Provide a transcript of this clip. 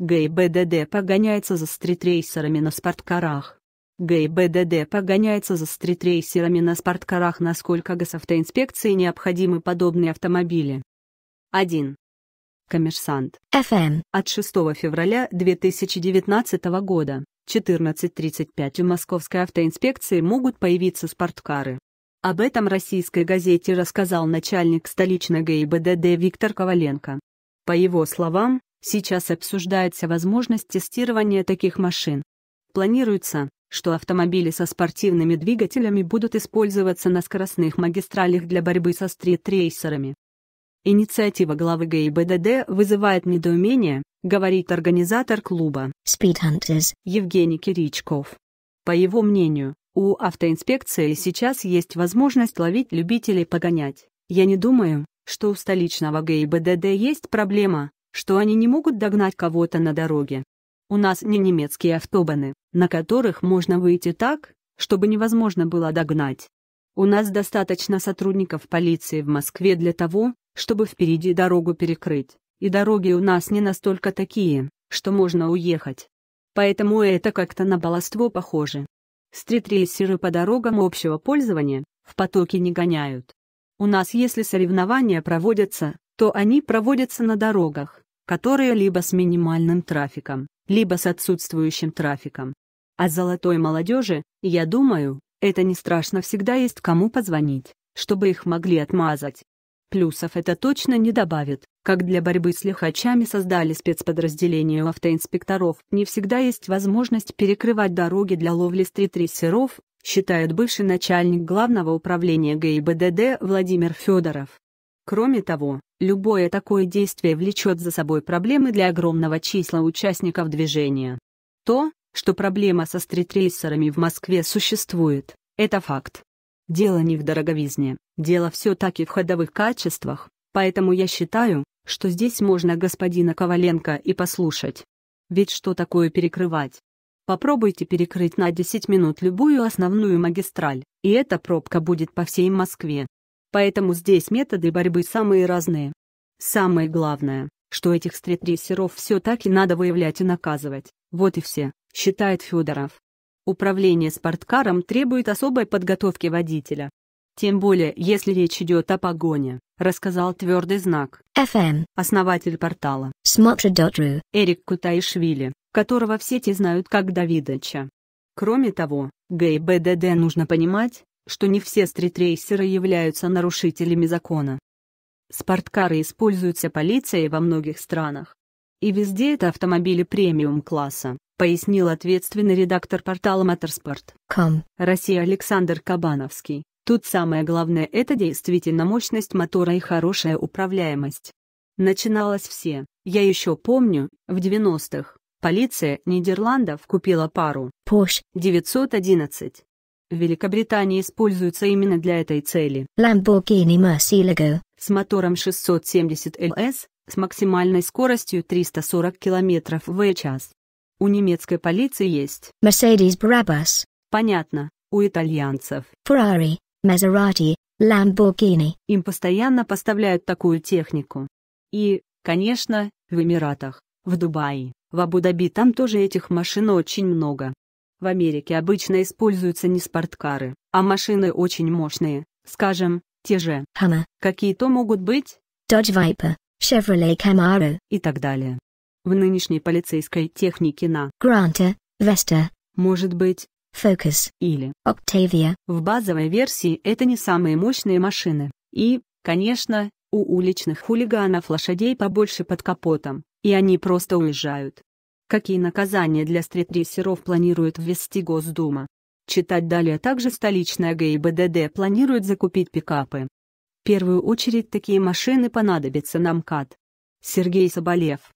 ГИБДД погоняется за стритрейсерами на спорткарах. ГИБДД погоняется за стритрейсерами на спорткарах, насколько госавтоинспекции необходимы подобные автомобили. 1. Коммерсант. ФМ. Эм. От 6 февраля 2019 года 14.35 у Московской автоинспекции могут появиться спорткары. Об этом российской газете рассказал начальник столичной ГИБДД Виктор Коваленко. По его словам, Сейчас обсуждается возможность тестирования таких машин. Планируется, что автомобили со спортивными двигателями будут использоваться на скоростных магистралях для борьбы со стрит-рейсерами. Инициатива главы ГИБДД вызывает недоумение, говорит организатор клуба Speed Hunters Евгений Киричков. По его мнению, у автоинспекции сейчас есть возможность ловить любителей погонять. Я не думаю, что у столичного ГИБДД есть проблема, что они не могут догнать кого-то на дороге. У нас не немецкие автобаны, на которых можно выйти так, чтобы невозможно было догнать. У нас достаточно сотрудников полиции в Москве для того, чтобы впереди дорогу перекрыть, и дороги у нас не настолько такие, что можно уехать. Поэтому это как-то на баловство похоже. Стритрейсеры по дорогам общего пользования в потоке не гоняют. У нас если соревнования проводятся, то они проводятся на дорогах, которые либо с минимальным трафиком, либо с отсутствующим трафиком. А золотой молодежи, я думаю, это не страшно всегда есть кому позвонить, чтобы их могли отмазать. Плюсов это точно не добавит, как для борьбы с лихачами создали спецподразделение у автоинспекторов. Не всегда есть возможность перекрывать дороги для ловли стрит считает бывший начальник Главного управления ГИБДД Владимир Федоров. Кроме того, любое такое действие влечет за собой проблемы для огромного числа участников движения. То, что проблема со стритрейсерами в Москве существует, это факт. Дело не в дороговизне, дело все-таки в ходовых качествах, поэтому я считаю, что здесь можно господина Коваленко и послушать. Ведь что такое перекрывать? Попробуйте перекрыть на 10 минут любую основную магистраль, и эта пробка будет по всей Москве поэтому здесь методы борьбы самые разные. Самое главное, что этих стритрейсеров все так и надо выявлять и наказывать, вот и все, считает Федоров. Управление спорткаром требует особой подготовки водителя. Тем более, если речь идет о погоне, рассказал твердый знак. FM. Основатель портала. Smotra.ru. Эрик Кутаишвили, которого в сети знают как Давидыча. Кроме того, ГИБДД нужно понимать, что не все стритрейсеры являются нарушителями закона. Спорткары используются полицией во многих странах. И везде это автомобили премиум-класса, пояснил ответственный редактор портала Motorsport.com Россия Александр Кабановский. Тут самое главное – это действительно мощность мотора и хорошая управляемость. Начиналось все, я еще помню, в 90-х, полиция Нидерландов купила пару Porsche 911 в Великобритании используется именно для этой цели. Lamborghini Murcielago с мотором 670 ЛС, с максимальной скоростью 340 км в час. У немецкой полиции есть Mercedes Brabus. Понятно, у итальянцев. Ferrari, Maserati, Lamborghini. Им постоянно поставляют такую технику. И, конечно, в Эмиратах, в Дубае, в Абу-Даби там тоже этих машин очень много. В Америке обычно используются не спорткары, а машины очень мощные, скажем, те же Hammer, какие-то могут быть Dodge Viper, Chevrolet Camaro и так далее. В нынешней полицейской технике на Granter, Vesta, может быть Focus или Octavia. В базовой версии это не самые мощные машины, и, конечно, у уличных хулиганов лошадей побольше под капотом, и они просто уезжают. Какие наказания для стритрейсеров планирует ввести Госдума? Читать далее также столичная ГИБДД планирует закупить пикапы. В первую очередь такие машины понадобятся на МКАД. Сергей Соболев